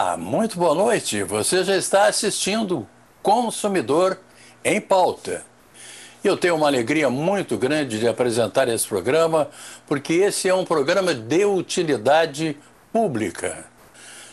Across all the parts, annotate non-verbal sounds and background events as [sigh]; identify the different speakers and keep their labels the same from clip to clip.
Speaker 1: Olá, muito boa noite. Você já está assistindo Consumidor em Pauta. Eu tenho uma alegria muito grande de apresentar esse programa, porque esse é um programa de utilidade pública.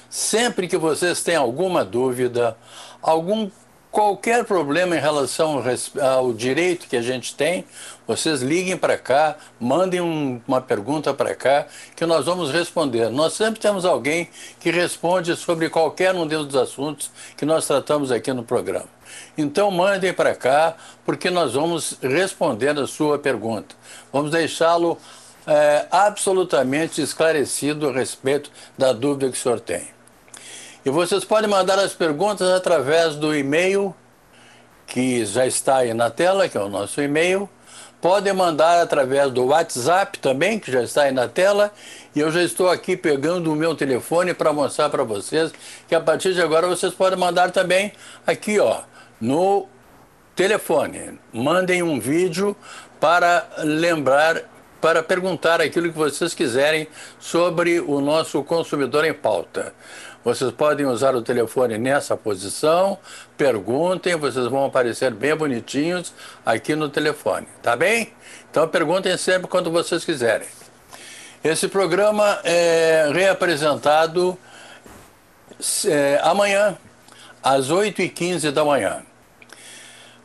Speaker 1: Sempre que vocês têm alguma dúvida, algum qualquer problema em relação ao direito que a gente tem, vocês liguem para cá, mandem um, uma pergunta para cá, que nós vamos responder. Nós sempre temos alguém que responde sobre qualquer um dos assuntos que nós tratamos aqui no programa. Então mandem para cá, porque nós vamos responder a sua pergunta. Vamos deixá-lo é, absolutamente esclarecido a respeito da dúvida que o senhor tem. E vocês podem mandar as perguntas através do e-mail, que já está aí na tela, que é o nosso e-mail. Podem mandar através do WhatsApp também, que já está aí na tela. E eu já estou aqui pegando o meu telefone para mostrar para vocês que a partir de agora vocês podem mandar também aqui, ó, no telefone. Mandem um vídeo para lembrar para perguntar aquilo que vocês quiserem sobre o nosso consumidor em pauta. Vocês podem usar o telefone nessa posição, perguntem, vocês vão aparecer bem bonitinhos aqui no telefone, tá bem? Então perguntem sempre quando vocês quiserem. Esse programa é reapresentado é, amanhã, às 8h15 da manhã.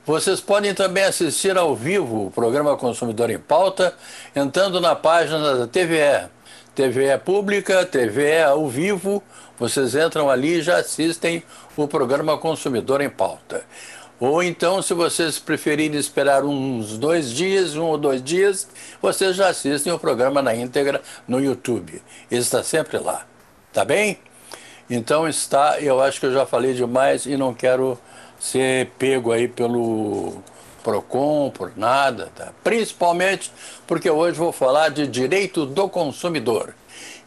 Speaker 1: Vocês podem também assistir ao vivo o programa Consumidor em Pauta, entrando na página da TVE, TVE Pública, TVE ao vivo, vocês entram ali e já assistem o programa Consumidor em Pauta. Ou então, se vocês preferirem esperar uns dois dias, um ou dois dias, vocês já assistem o programa na íntegra no YouTube. Ele está sempre lá. Tá bem? Então está, eu acho que eu já falei demais e não quero ser pego aí pelo PROCON, por nada, tá? principalmente porque hoje vou falar de direito do consumidor.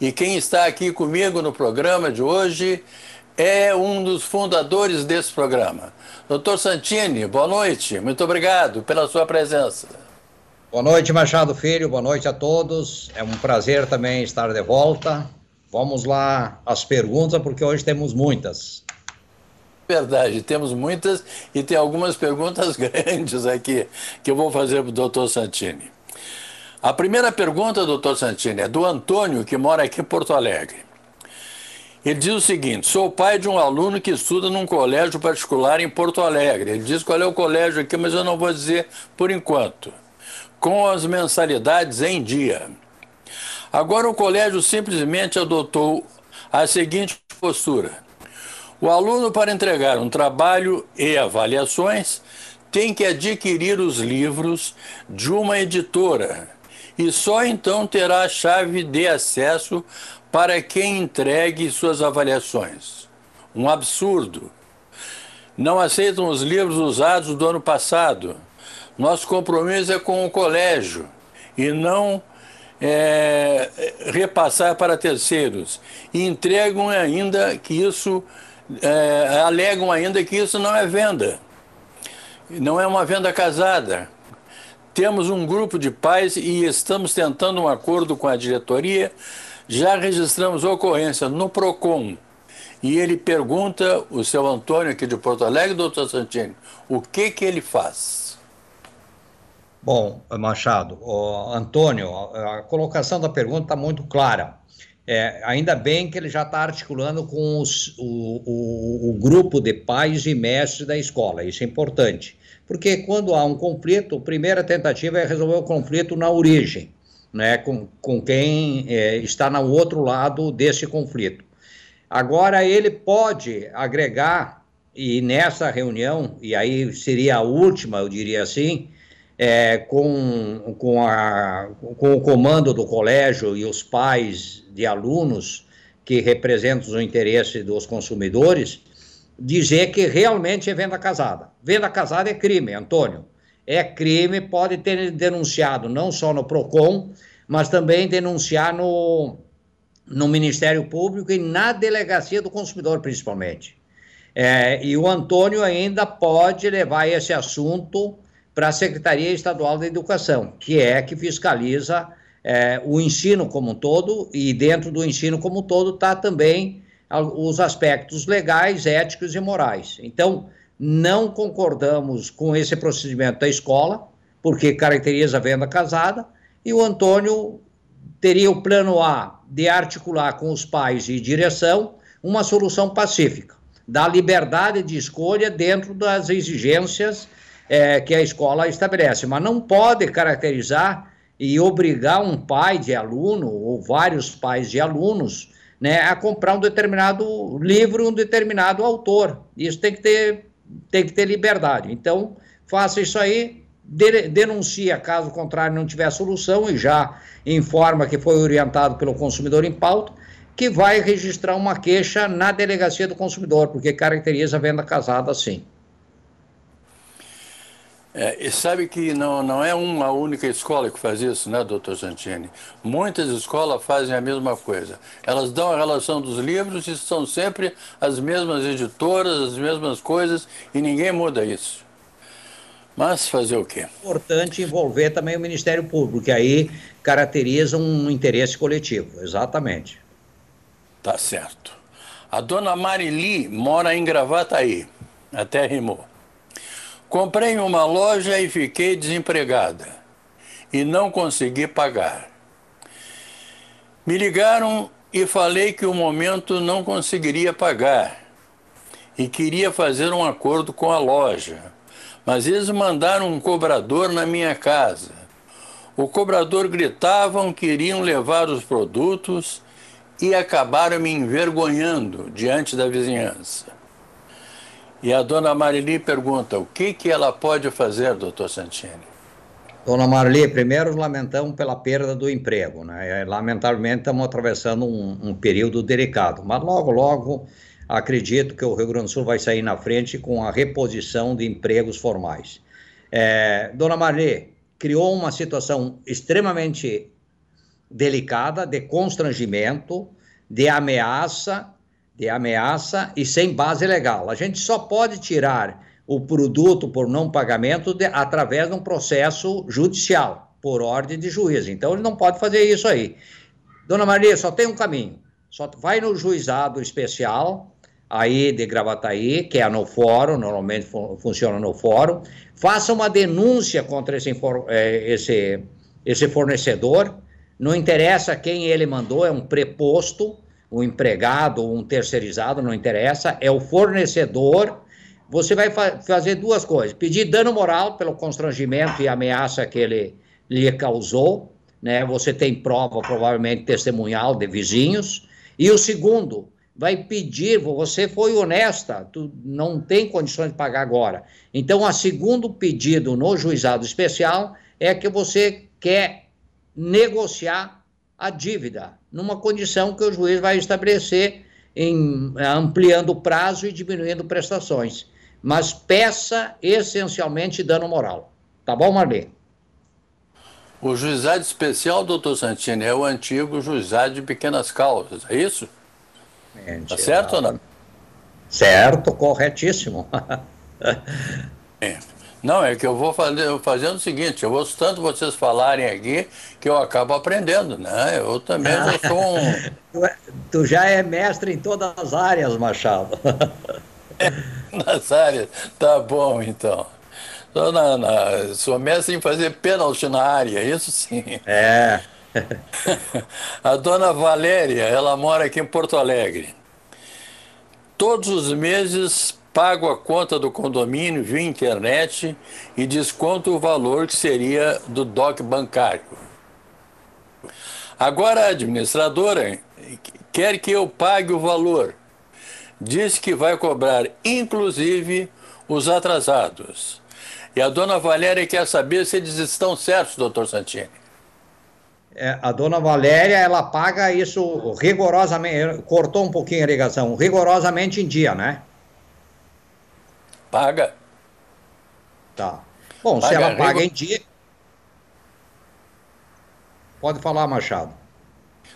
Speaker 1: E quem está aqui comigo no programa de hoje é um dos fundadores desse programa. Doutor Santini, boa noite. Muito obrigado pela sua presença.
Speaker 2: Boa noite, Machado Filho. Boa noite a todos. É um prazer também estar de volta. Vamos lá às perguntas, porque hoje temos muitas.
Speaker 1: Verdade, temos muitas e tem algumas perguntas [laughs] grandes aqui que eu vou fazer para o doutor Santini. A primeira pergunta, doutor Santini, é do Antônio, que mora aqui em Porto Alegre. Ele diz o seguinte: sou pai de um aluno que estuda num colégio particular em Porto Alegre. Ele diz qual é o colégio aqui, mas eu não vou dizer por enquanto. Com as mensalidades em dia. Agora o colégio simplesmente adotou a seguinte postura: o aluno, para entregar um trabalho e avaliações, tem que adquirir os livros de uma editora e só então terá a chave de acesso para quem entregue suas avaliações. Um absurdo. Não aceitam os livros usados do ano passado. Nosso compromisso é com o colégio e não é, repassar para terceiros. E entregam ainda que isso, é, alegam ainda que isso não é venda. Não é uma venda casada. Temos um grupo de pais e estamos tentando um acordo com a diretoria. Já registramos ocorrência no PROCON. E ele pergunta, o seu Antônio aqui de Porto Alegre, doutor Santini, o que, que ele faz?
Speaker 2: Bom, Machado, Antônio, a colocação da pergunta está muito clara. É, ainda bem que ele já está articulando com os, o, o, o, grupo de pais e mestres da escola, isso é importante. Porque quando há um conflito, a primeira tentativa é resolver o conflito na origem, né, com, com quem é, está no outro lado desse conflito. Agora, ele pode agregar, e nessa reunião, e aí seria a última, eu diria assim, é, com, com, a, com o comando do colégio e os pais de alunos que representam o interesse dos consumidores, dizer que realmente é venda casada. Venda casada é crime, Antônio. É crime, pode ter denunciado não só no PROCON, mas também denunciar no, no Ministério Público e na Delegacia do Consumidor, principalmente. É, e o Antônio ainda pode levar esse assunto para a Secretaria Estadual da Educação, que é que fiscaliza é, o ensino como um todo, e dentro do ensino como um todo está também os aspectos legais, éticos e morais. Então, não concordamos com esse procedimento da escola, porque caracteriza a venda casada, e o Antônio teria o plano A de articular com os pais e direção uma solução pacífica, da liberdade de escolha dentro das exigências é, que a escola estabelece, mas não pode caracterizar e obrigar um pai de aluno ou vários pais de alunos né, a comprar um determinado livro, um determinado autor. Isso tem que ter, tem que ter liberdade. Então, faça isso aí, de, denuncia, caso contrário não tiver solução, e já informa que foi orientado pelo consumidor em pauta, que vai registrar uma queixa na delegacia do consumidor, porque caracteriza a venda casada assim.
Speaker 1: É, e sabe que não, não é uma única escola que faz isso, né, doutor Santini? Muitas escolas fazem a mesma coisa. Elas dão a relação dos livros e são sempre as mesmas editoras, as mesmas coisas, e ninguém muda isso. Mas fazer o quê? É
Speaker 2: importante envolver também o Ministério Público, que aí caracteriza um interesse coletivo,
Speaker 1: exatamente. Tá certo. A dona Marili mora em Gravataí, até rimou. Comprei uma loja e fiquei desempregada e não consegui pagar. Me ligaram e falei que o momento não conseguiria pagar e queria fazer um acordo com a loja, mas eles mandaram um cobrador na minha casa. O cobrador gritavam que iriam levar os produtos e acabaram me envergonhando diante da vizinhança. E a dona Marili pergunta: o que, que ela pode fazer, doutor Santini?
Speaker 2: Dona Marli, primeiro lamentamos pela perda do emprego, né? É, lamentavelmente estamos atravessando um, um, período delicado, mas logo, logo acredito que o Rio Grande do Sul vai sair na frente com a reposição de empregos formais. É, Dona Marli, criou uma situação extremamente delicada de constrangimento, de ameaça de ameaça e sem base legal. A gente só pode tirar o produto por não pagamento de, através de um processo judicial, por ordem de juízo. Então, ele não pode fazer isso aí. Dona Maria, só tem um caminho. Só vai no juizado especial aí de Gravataí, que é no fórum, normalmente fun funciona no fórum, faça uma denúncia contra esse, é, esse, esse fornecedor, não interessa quem ele mandou, é um preposto, um empregado ou um terceirizado, não interessa, é o fornecedor. Você vai fa fazer duas coisas: pedir dano moral pelo constrangimento e ameaça que ele lhe causou, né? Você tem prova provavelmente testemunhal de vizinhos. E o segundo, vai pedir, você foi honesta, tu não tem condições de pagar agora. Então, a segundo pedido no juizado especial é que você quer negociar a dívida, numa condição que o juiz vai estabelecer em, eh, ampliando o prazo e diminuindo prestações. Mas peça essencialmente dano moral. Tá bom, Marlene?
Speaker 1: O juizado especial, doutor Santini, é o antigo juizado de pequenas causas, é isso? Mentira. tá certo ou não? Certo,
Speaker 2: corretíssimo.
Speaker 1: [laughs] é. Não, é que eu vou fazer, fazendo o seguinte, eu ouço tanto vocês falarem aqui que eu acabo aprendendo, né? Eu também já sou um. [laughs] É, tu já é mestre em todas as áreas, Machado. [laughs] É, nas áreas. Tá bom, então. Sou, na, na, sou mestre em fazer pênalti na área, isso sim. É. [laughs] A dona Valéria, ela mora aqui em Porto Alegre. Todos os meses pago a conta do condomínio via internet e desconto o valor que seria do DOC bancário. Agora a administradora quer que eu pague o valor. Diz que vai cobrar, inclusive, os atrasados. E a dona Valéria quer saber se eles estão certos, doutor Santini.
Speaker 2: É, a dona Valéria, ela paga isso rigorosamente, cortou um pouquinho a ligação, rigorosamente em dia, né?
Speaker 1: Paga. Tá. Bom, paga se ela paga em dia.
Speaker 2: Pode falar, Machado.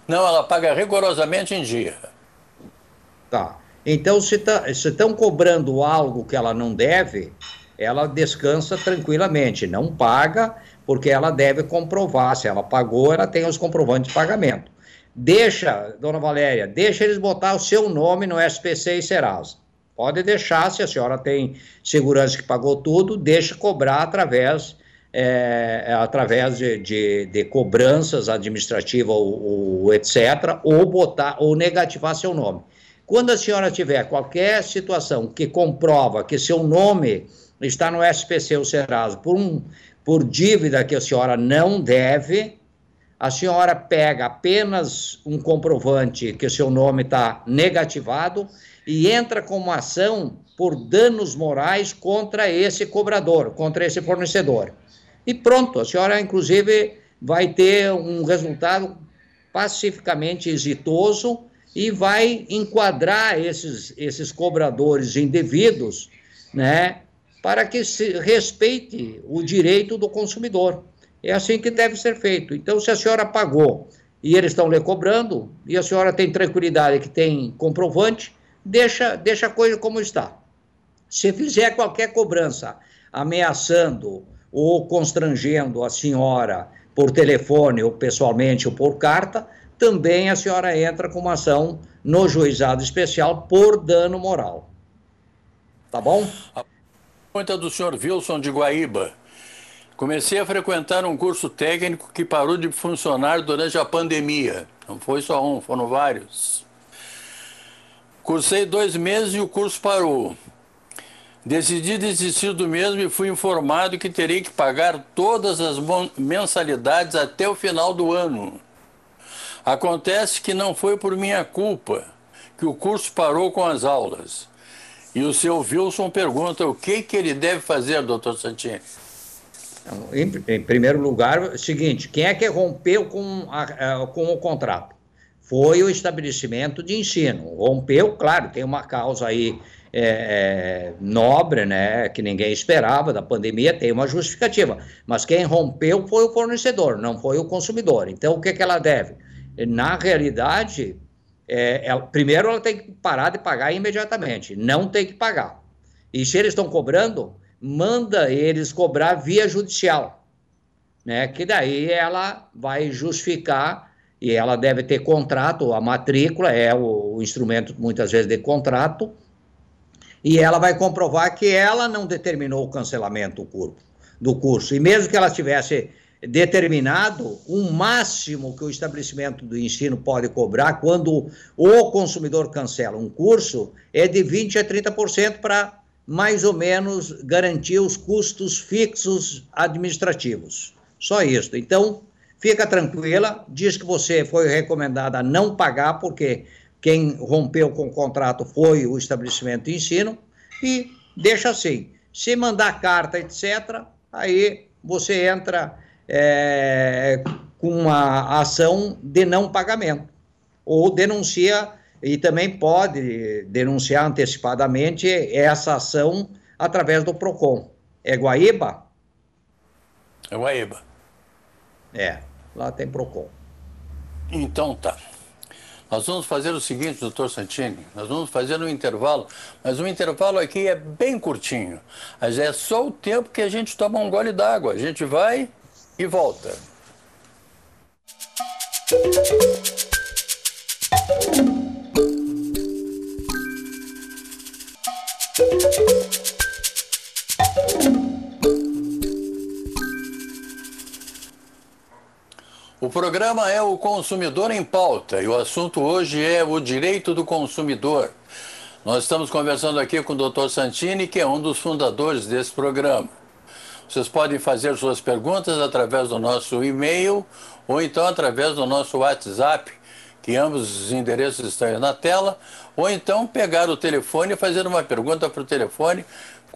Speaker 2: Não, ela
Speaker 1: paga rigorosamente em dia.
Speaker 2: Tá. Então, se tá, estão cobrando algo que ela não deve, ela descansa tranquilamente, não paga, porque ela deve comprovar. Se ela pagou, ela tem os comprovantes de pagamento. Deixa, dona Valéria, deixa eles botar o seu nome no SPC e Serasa. Pode deixar, se a senhora tem segurança que pagou tudo, deixa cobrar através, é, através de, de, de, cobranças administrativas ou, ou, etc., ou botar ou negativar seu nome. Quando a senhora tiver qualquer situação que comprova que seu nome está no SPC ou Serasa por, um, por dívida que a senhora não deve, a senhora pega apenas um comprovante que o seu nome está negativado e entra com uma ação por danos morais contra esse cobrador, contra esse fornecedor. E pronto, a senhora, inclusive, vai ter um resultado pacificamente exitoso e vai enquadrar esses, esses cobradores indevidos, né, para que se respeite o direito do consumidor. É assim que deve ser feito. Então, se a senhora pagou e eles estão lhe cobrando, e a senhora tem tranquilidade que tem comprovante, deixa, deixa a coisa como está. Se fizer qualquer cobrança ameaçando ou constrangendo a senhora por telefone ou pessoalmente ou por carta, também a senhora entra com uma ação no juizado especial por dano moral. Tá bom? A
Speaker 1: pergunta do senhor Wilson de Guaíba. Comecei a frequentar um curso técnico que parou de funcionar durante a pandemia. Não foi só um, foram vários. Cursei dois meses e o curso parou. Decidi desistir do mesmo e fui informado que terei que pagar todas as mensalidades até o final do ano. Acontece que não foi por minha culpa que o curso parou com as aulas. E o seu Wilson pergunta o que, que ele deve fazer, doutor Santini.
Speaker 2: Em, em primeiro lugar, seguinte,
Speaker 1: quem é que rompeu com, a, com o contrato?
Speaker 2: Foi o estabelecimento de ensino. Rompeu, claro, tem uma causa aí é, é, nobre, né, que ninguém esperava da pandemia, tem uma justificativa. Mas quem rompeu foi o fornecedor, não foi o consumidor. Então, o que, é que ela deve? Na realidade, ela, é, é, primeiro ela tem que parar de pagar imediatamente, não tem que pagar. E se eles estão cobrando, manda eles cobrar via judicial, né? Que daí ela vai justificar e ela deve ter contrato, a matrícula é o, o instrumento muitas vezes de contrato, e ela vai comprovar que ela não determinou o cancelamento do curso, do curso. E mesmo que ela tivesse determinado o máximo que o estabelecimento do ensino pode cobrar quando o consumidor cancela um curso é de 20 a 30% para mais ou menos garantir os custos fixos administrativos. Só isso. Então, fica tranquila, diz que você foi recomendada a não pagar, porque quem rompeu com o contrato foi o estabelecimento de ensino, e deixa assim. Se mandar carta, etc., aí você entra é, com uma ação de não pagamento ou denuncia e também pode denunciar antecipadamente essa ação através do PROCON. É Guaíba?
Speaker 1: É Guaíba. É, lá tem PROCON. Então tá. Nós vamos fazer o seguinte, doutor Santini, nós vamos fazer um intervalo, mas o intervalo aqui é bem curtinho. Mas é só o tempo que a gente toma um gole d'água. A gente vai e volta. Música programa é o Consumidor em Pauta e o assunto hoje é o direito do consumidor. Nós estamos conversando aqui com o Dr. Santini, que é um dos fundadores desse programa. Vocês podem fazer suas perguntas através do nosso e-mail ou então através do nosso WhatsApp, que ambos os endereços estão aí na tela, ou então pegar o telefone e fazer uma pergunta para o telefone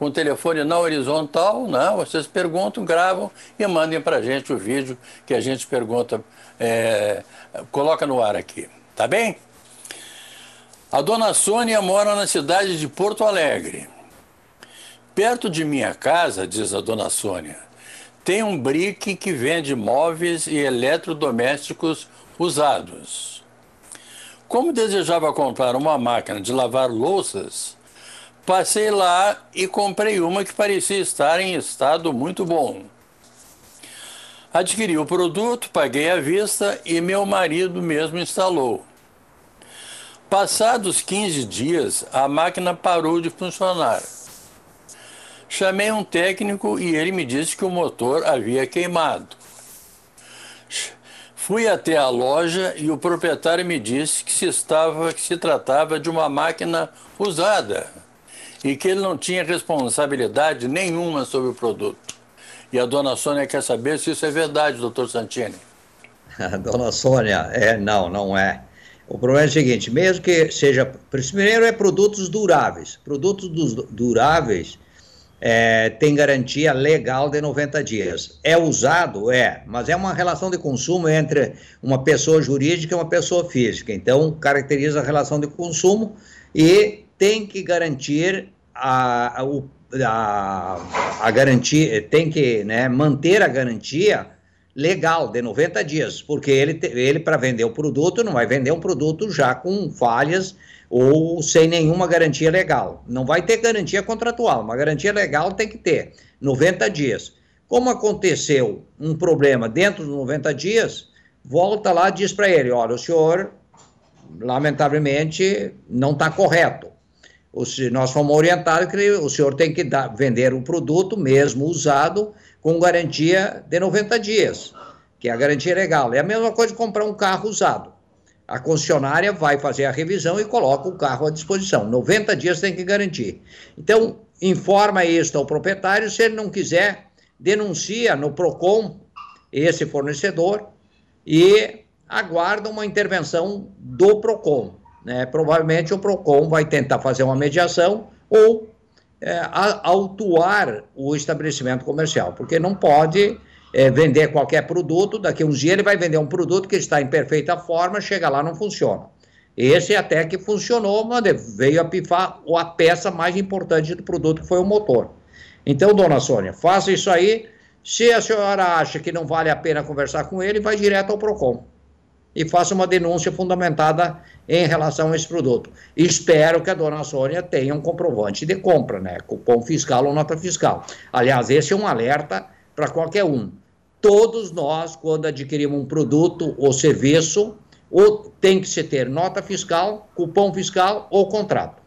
Speaker 1: com o telefone na horizontal, né? vocês perguntam, gravam e mandem para a gente o vídeo que a gente pergunta, é, coloca no ar aqui, tá bem? A dona Sônia mora na cidade de Porto Alegre. Perto de minha casa, diz a dona Sônia, tem um brick que vende móveis e eletrodomésticos usados. Como desejava comprar uma máquina de lavar louças, Passei lá e comprei uma que parecia estar em estado muito bom. Adquiri o produto, paguei à vista e meu marido mesmo instalou. Passados 15 dias, a máquina parou de funcionar. Chamei um técnico e ele me disse que o motor havia queimado. Fui até a loja e o proprietário me disse que se, estava, que se tratava de uma máquina usada e que ele não tinha responsabilidade nenhuma sobre o produto. E a dona Sônia quer saber se isso é verdade, doutor Santini.
Speaker 2: [laughs] dona Sônia, é, não, não é. O problema é o seguinte, mesmo que seja. Primeiro é produtos duráveis. Produtos duráveis é, tem garantia legal de 90 dias. É usado? É, mas é uma relação de consumo entre uma pessoa jurídica e uma pessoa física. Então, caracteriza a relação de consumo e tem que garantir a, a, a garantia, tem que né, manter a garantia legal de 90 dias, porque ele, ele para vender o produto, não vai vender um produto já com falhas ou sem nenhuma garantia legal. Não vai ter garantia contratual, uma garantia legal tem que ter 90 dias. Como aconteceu um problema dentro dos 90 dias, volta lá diz para ele: olha, o senhor, lamentavelmente, não está correto. Ou se nós fomos orientados que o senhor tem que dar, vender o produto mesmo usado com garantia de 90 dias, que é a garantia é legal. É a mesma coisa de comprar um carro usado. A concessionária vai fazer a revisão e coloca o carro à disposição. 90 dias tem que garantir. Então, informa isso ao proprietário. Se ele não quiser, denuncia no PROCON esse fornecedor e aguarda uma intervenção do PROCON. Né? Provavelmente o PROCON vai tentar fazer uma mediação ou é, a, autuar o estabelecimento comercial, porque não pode é, vender qualquer produto, daqui a uns dias ele vai vender um produto que está em perfeita forma, chega lá não funciona. Esse até que funcionou, mas veio a pifar a peça mais importante do produto, que foi o motor. Então, dona Sônia, faça isso aí. Se a senhora acha que não vale a pena conversar com ele, vai direto ao PROCON e faça uma denúncia fundamentada em relação a esse produto. Espero que a dona Sônia tenha um comprovante de compra, né? Cupom fiscal ou nota fiscal. Aliás, esse é um alerta para qualquer um. Todos nós, quando adquirimos um produto ou serviço, ou tem que se ter nota fiscal, cupom fiscal ou contrato.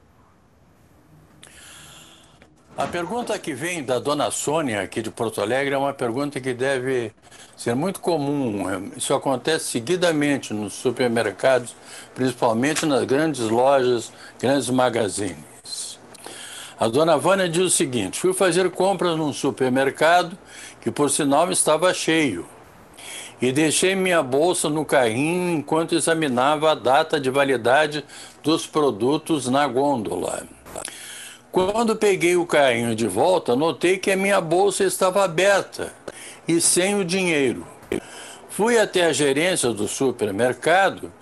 Speaker 1: A pergunta que vem da dona Sônia, aqui de Porto Alegre, é uma pergunta que deve ser muito comum. Isso acontece seguidamente nos supermercados, principalmente nas grandes lojas, grandes magazines. A dona Vânia diz o seguinte: fui fazer compras num supermercado que, por sinal, estava cheio. E deixei minha bolsa no carrinho enquanto examinava a data de validade dos produtos na gôndola. Quando peguei o carrinho de volta, notei que a minha bolsa estava aberta e sem o dinheiro. Fui até a gerência do supermercado,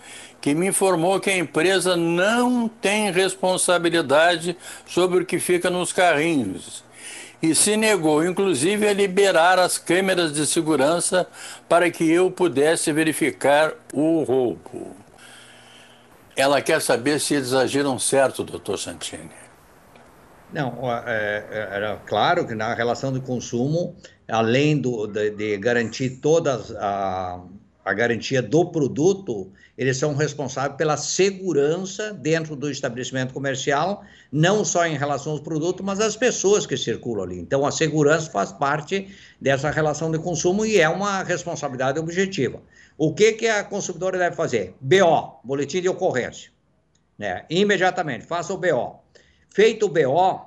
Speaker 1: que me informou que a empresa não tem responsabilidade sobre o que fica nos carrinhos e se negou, inclusive, a liberar as câmeras de segurança para que eu pudesse verificar o roubo. Ela quer saber se eles agiram certo, doutor Santini.
Speaker 2: Não, é, é, era claro que na relação de consumo, além do, de, de garantir toda a, a, garantia do produto, eles são responsáveis pela segurança dentro do estabelecimento comercial, não só em relação aos produtos, mas às pessoas que circulam ali. Então, a segurança faz parte dessa relação de consumo e é uma responsabilidade objetiva. O que, que a consumidora deve fazer? BO, boletim de ocorrência. Né? Imediatamente, faça o BO. Feito o BO,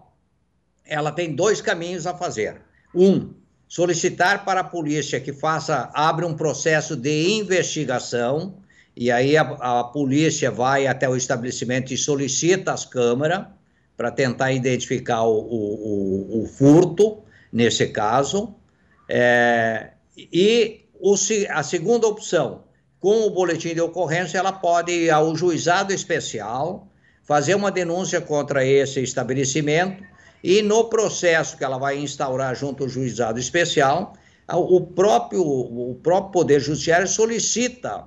Speaker 2: ela tem dois caminhos a fazer. Um, solicitar para a polícia que faça, abre um processo de investigação, e aí a, a polícia vai até o estabelecimento e solicita as câmeras para tentar identificar o, o, o, o, furto, nesse caso. É, e a segunda opção, com o boletim de ocorrência, ela pode ir ao juizado especial, fazer uma denúncia contra esse estabelecimento e no processo que ela vai instaurar junto ao juizado especial, o próprio, o próprio Poder Judiciário solicita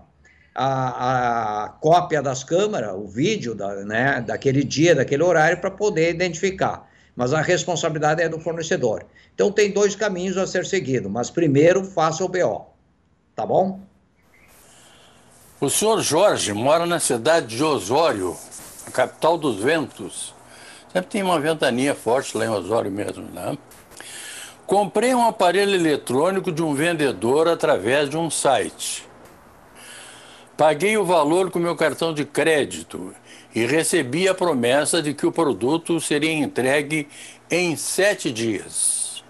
Speaker 2: a, a cópia das câmaras, o vídeo da, né, daquele dia, daquele horário, para poder identificar. Mas a responsabilidade é do fornecedor. Então tem dois caminhos a ser seguido, mas primeiro faça o BO. Tá bom?
Speaker 1: O senhor Jorge mora na cidade de Osório, capital dos ventos. Sempre tem uma ventania forte lá em Osório mesmo, né? Comprei um aparelho eletrônico de um vendedor através de um site. Paguei o valor com meu cartão de crédito e recebi a promessa de que o produto seria entregue em sete dias.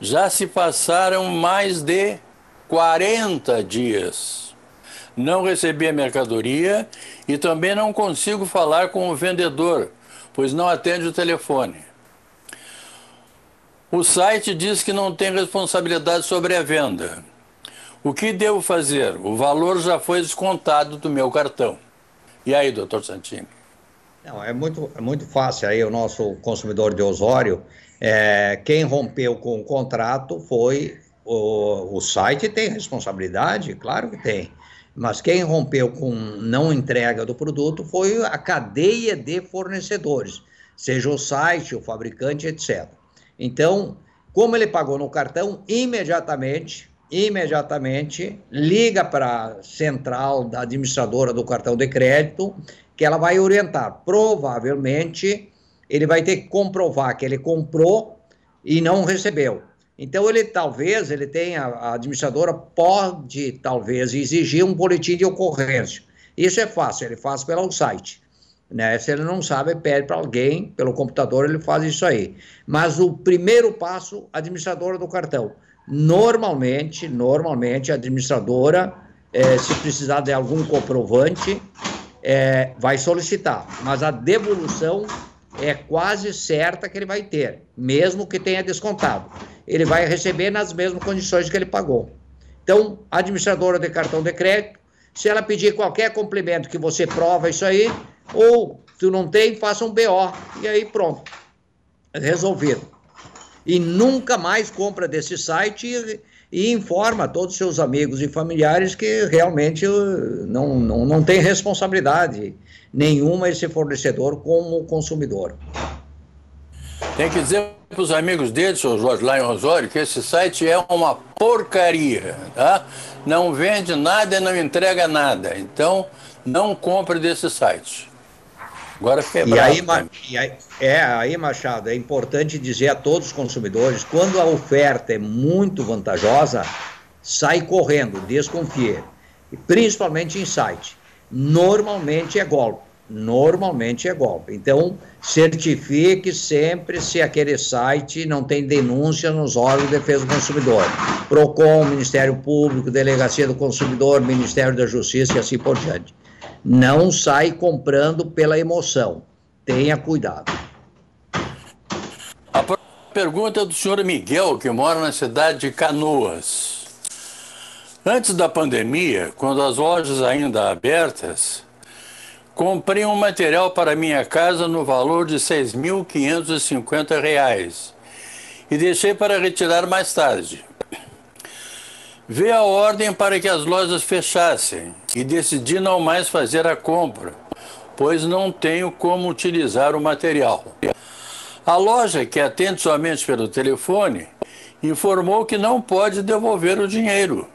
Speaker 1: Já se passaram mais de 40 dias não recebi a mercadoria e também não consigo falar com o vendedor, pois não atende o telefone. O site diz que não tem responsabilidade sobre a venda. O que devo fazer? O valor já foi descontado do meu cartão. E aí, doutor Santini?
Speaker 2: Não, é muito, é muito fácil aí o nosso consumidor de Osório. É, quem rompeu com o contrato foi o, o site tem responsabilidade, claro que tem. Mas quem rompeu com não entrega do produto foi a cadeia de fornecedores, seja o site, o fabricante, etc. Então, como ele pagou no cartão, imediatamente, imediatamente liga para a central da administradora do cartão de crédito, que ela vai orientar. Provavelmente ele vai ter que comprovar que ele comprou e não recebeu. Então ele talvez, ele tenha, a administradora pode talvez exigir um boletim de ocorrência. Isso é fácil, ele faz pelo site. Né? Se ele não sabe, pede para alguém, pelo computador, ele faz isso aí. Mas o primeiro passo, administradora do cartão. Normalmente, normalmente, a administradora, é, se precisar de algum comprovante, é, vai solicitar. Mas a devolução é quase certa que ele vai ter, mesmo que tenha descontado ele vai receber nas mesmas condições que ele pagou. Então, administradora de cartão de crédito, se ela pedir qualquer complemento que você prova isso aí, ou tu não tem, faça um BO e aí pronto. Resolvido. E nunca mais compra desse site e, e informa todos os seus amigos e familiares que realmente uh, não, não, não tem responsabilidade nenhuma esse fornecedor como consumidor.
Speaker 1: Tem que dizer para os amigos dele, seu Jorge, lá em Osório, que esse site é uma porcaria, tá? Não vende nada e não entrega nada. Então, não compre desse site. Agora fiquei e aí, né? e É, aí, Machado, é
Speaker 2: importante dizer a todos os consumidores, quando a oferta é muito vantajosa, sai correndo, desconfie. Principalmente em site. Normalmente é golpe normalmente é golpe. Então, certifique sempre se aquele site não tem denúncia nos órgãos de defesa do consumidor. PROCON, Ministério Público, Delegacia do Consumidor, Ministério da Justiça e assim por diante. Não sai comprando pela emoção. Tenha cuidado.
Speaker 1: A pergunta é do senhor Miguel, que mora na cidade de Canoas. Antes da pandemia, quando as lojas ainda abertas, Comprei um material para minha casa no valor de R$ 6.550 e deixei para retirar mais tarde. Veio a ordem para que as lojas fechassem e decidi não mais fazer a compra, pois não tenho como utilizar o material. A loja, que atende somente pelo telefone, informou que não pode devolver o dinheiro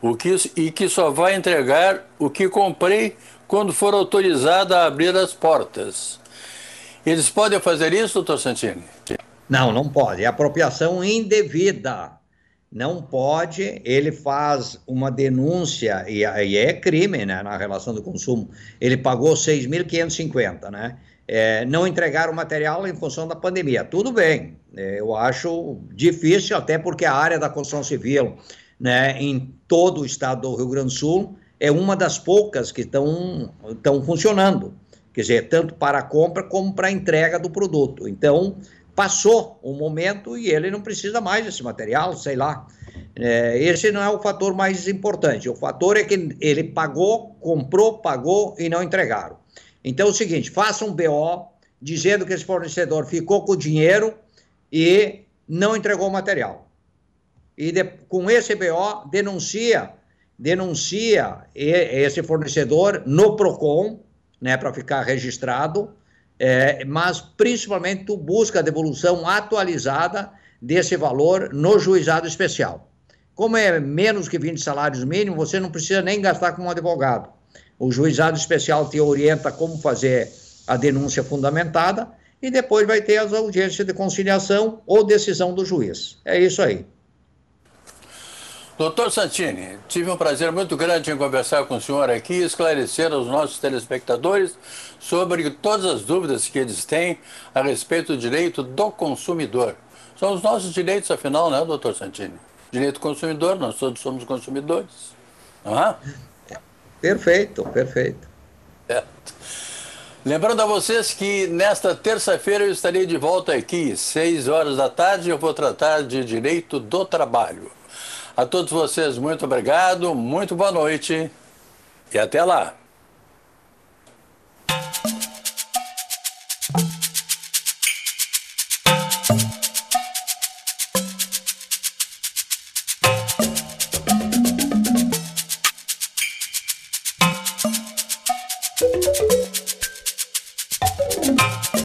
Speaker 1: o que, e que só vai entregar o que comprei quando for autorizada a abrir as portas. Eles podem fazer isso, doutor Santini?
Speaker 2: Não, não pode. É apropriação indevida. Não pode. Ele faz uma denúncia, e, é crime, né, na relação do consumo. Ele pagou 6.550, né? É, não entregar o material em função da pandemia. Tudo bem, é, eu acho difícil, até porque a área da construção civil né, em todo o estado do Rio Grande do Sul é uma das poucas que estão funcionando, quer dizer, tanto para a compra como para a entrega do produto. Então, passou um momento e ele não precisa mais desse material, sei lá. É, esse não é o fator mais importante. O fator é que ele pagou, comprou, pagou e não entregaram. Então é o seguinte: faça um BO dizendo que esse fornecedor ficou com o dinheiro e não entregou o material. E de, com esse BO, denuncia denuncia esse fornecedor no PROCON, né, para ficar registrado, é, mas principalmente tu busca a devolução atualizada desse valor no juizado especial. Como é menos que 20 salários mínimos, você não precisa nem gastar com um advogado. O juizado especial te orienta como fazer a denúncia fundamentada e depois vai ter as audiências de conciliação ou decisão do juiz. É isso aí.
Speaker 1: Doutor Santini, tive um prazer muito grande em conversar com o senhor aqui e esclarecer aos nossos telespectadores sobre todas as dúvidas que eles têm a respeito do direito do consumidor. São os nossos direitos, afinal, né, doutor Santini? Direito do consumidor, nós todos somos consumidores. Não é?
Speaker 2: Perfeito, perfeito.
Speaker 1: Certo. Lembrando a vocês que nesta terça-feira eu estarei de volta aqui, seis horas da tarde, eu vou tratar de direito do trabalho. A todos vocês, muito obrigado, muito boa noite e até lá.